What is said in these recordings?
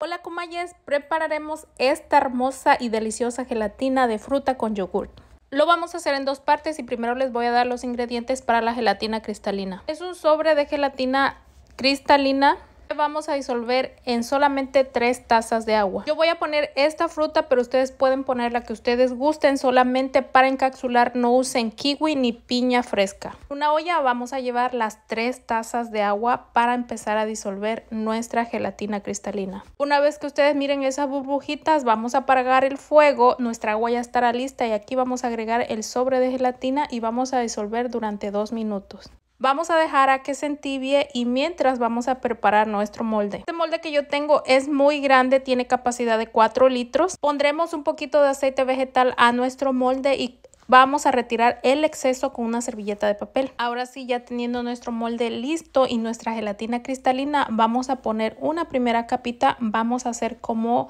Hola comayes, prepararemos esta hermosa y deliciosa gelatina de fruta con yogur. Lo vamos a hacer en dos partes y primero les voy a dar los ingredientes para la gelatina cristalina. Es un sobre de gelatina cristalina vamos a disolver en solamente 3 tazas de agua. Yo voy a poner esta fruta, pero ustedes pueden poner la que ustedes gusten. Solamente para encapsular no usen kiwi ni piña fresca. En una olla vamos a llevar las 3 tazas de agua para empezar a disolver nuestra gelatina cristalina. Una vez que ustedes miren esas burbujitas, vamos a apagar el fuego. Nuestra agua ya estará lista y aquí vamos a agregar el sobre de gelatina y vamos a disolver durante 2 minutos. Vamos a dejar a que se entibie y mientras vamos a preparar nuestro molde. Este molde que yo tengo es muy grande, tiene capacidad de 4 litros. Pondremos un poquito de aceite vegetal a nuestro molde y vamos a retirar el exceso con una servilleta de papel. Ahora sí, ya teniendo nuestro molde listo y nuestra gelatina cristalina, vamos a poner una primera capita, vamos a hacer como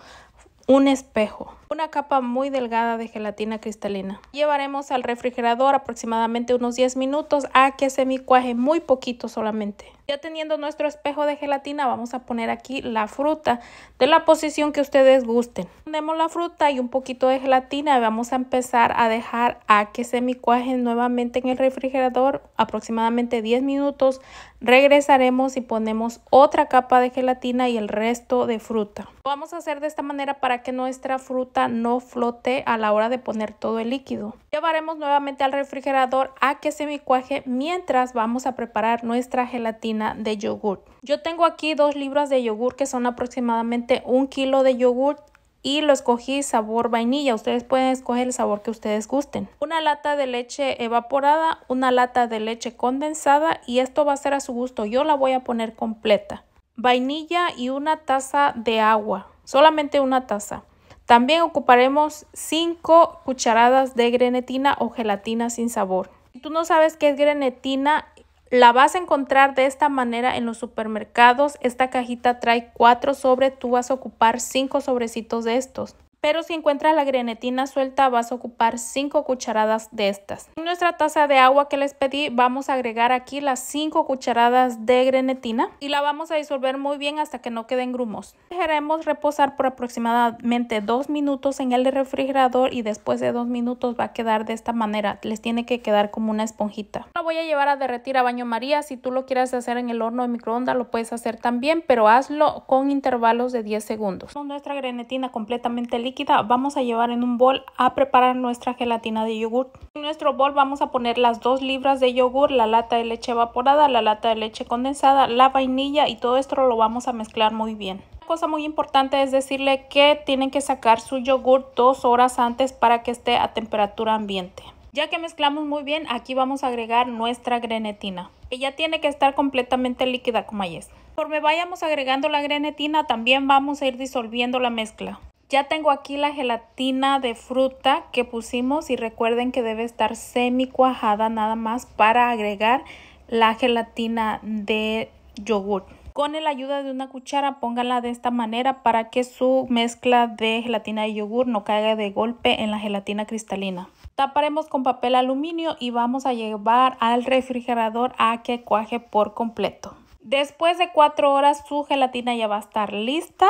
un espejo una capa muy delgada de gelatina cristalina. Llevaremos al refrigerador aproximadamente unos 10 minutos a que se cuaje muy poquito solamente. Ya teniendo nuestro espejo de gelatina vamos a poner aquí la fruta de la posición que ustedes gusten. Ponemos la fruta y un poquito de gelatina y vamos a empezar a dejar a que se cuaje nuevamente en el refrigerador aproximadamente 10 minutos. Regresaremos y ponemos otra capa de gelatina y el resto de fruta. vamos a hacer de esta manera para que nuestra fruta no flote a la hora de poner todo el líquido. Llevaremos nuevamente al refrigerador a que se micuaje mientras vamos a preparar nuestra gelatina de yogur. Yo tengo aquí dos libras de yogur que son aproximadamente un kilo de yogur y lo escogí sabor vainilla. Ustedes pueden escoger el sabor que ustedes gusten. Una lata de leche evaporada, una lata de leche condensada y esto va a ser a su gusto. Yo la voy a poner completa. Vainilla y una taza de agua, solamente una taza. También ocuparemos 5 cucharadas de grenetina o gelatina sin sabor. Si tú no sabes qué es grenetina, la vas a encontrar de esta manera en los supermercados. Esta cajita trae 4 sobres, tú vas a ocupar 5 sobrecitos de estos pero si encuentras la grenetina suelta vas a ocupar 5 cucharadas de estas. En nuestra taza de agua que les pedí vamos a agregar aquí las 5 cucharadas de grenetina y la vamos a disolver muy bien hasta que no queden grumos. Dejaremos reposar por aproximadamente 2 minutos en el refrigerador y después de 2 minutos va a quedar de esta manera. Les tiene que quedar como una esponjita. La voy a llevar a derretir a baño María. Si tú lo quieres hacer en el horno de microondas lo puedes hacer también, pero hazlo con intervalos de 10 segundos. Con nuestra grenetina completamente líquida vamos a llevar en un bol a preparar nuestra gelatina de yogur. En nuestro bol vamos a poner las dos libras de yogur, la lata de leche evaporada, la lata de leche condensada, la vainilla y todo esto lo vamos a mezclar muy bien cosa muy importante es decirle que tienen que sacar su yogur dos horas antes para que esté a temperatura ambiente. Ya que mezclamos muy bien, aquí vamos a agregar nuestra grenetina, ella tiene que estar completamente líquida como es. me vayamos agregando la grenetina, también vamos a ir disolviendo la mezcla. Ya tengo aquí la gelatina de fruta que pusimos y recuerden que debe estar semi cuajada nada más para agregar la gelatina de yogur. Con la ayuda de una cuchara pónganla de esta manera para que su mezcla de gelatina y yogur no caiga de golpe en la gelatina cristalina. Taparemos con papel aluminio y vamos a llevar al refrigerador a que cuaje por completo. Después de 4 horas su gelatina ya va a estar lista.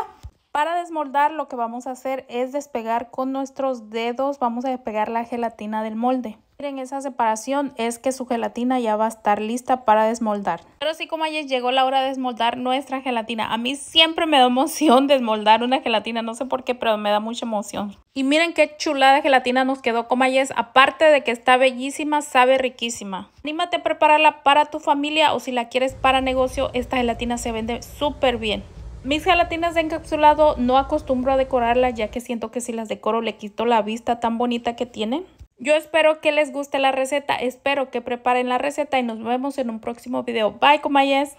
Para desmoldar lo que vamos a hacer es despegar con nuestros dedos, vamos a despegar la gelatina del molde. Miren esa separación es que su gelatina ya va a estar lista para desmoldar. Pero sí como ayer llegó la hora de desmoldar nuestra gelatina. A mí siempre me da emoción desmoldar una gelatina, no sé por qué, pero me da mucha emoción. Y miren qué chulada gelatina nos quedó como ayer. Aparte de que está bellísima, sabe riquísima. Anímate a prepararla para tu familia o si la quieres para negocio, esta gelatina se vende súper bien. Mis gelatinas de encapsulado no acostumbro a decorarlas ya que siento que si las decoro le quito la vista tan bonita que tienen. Yo espero que les guste la receta, espero que preparen la receta y nos vemos en un próximo video. Bye, comayes.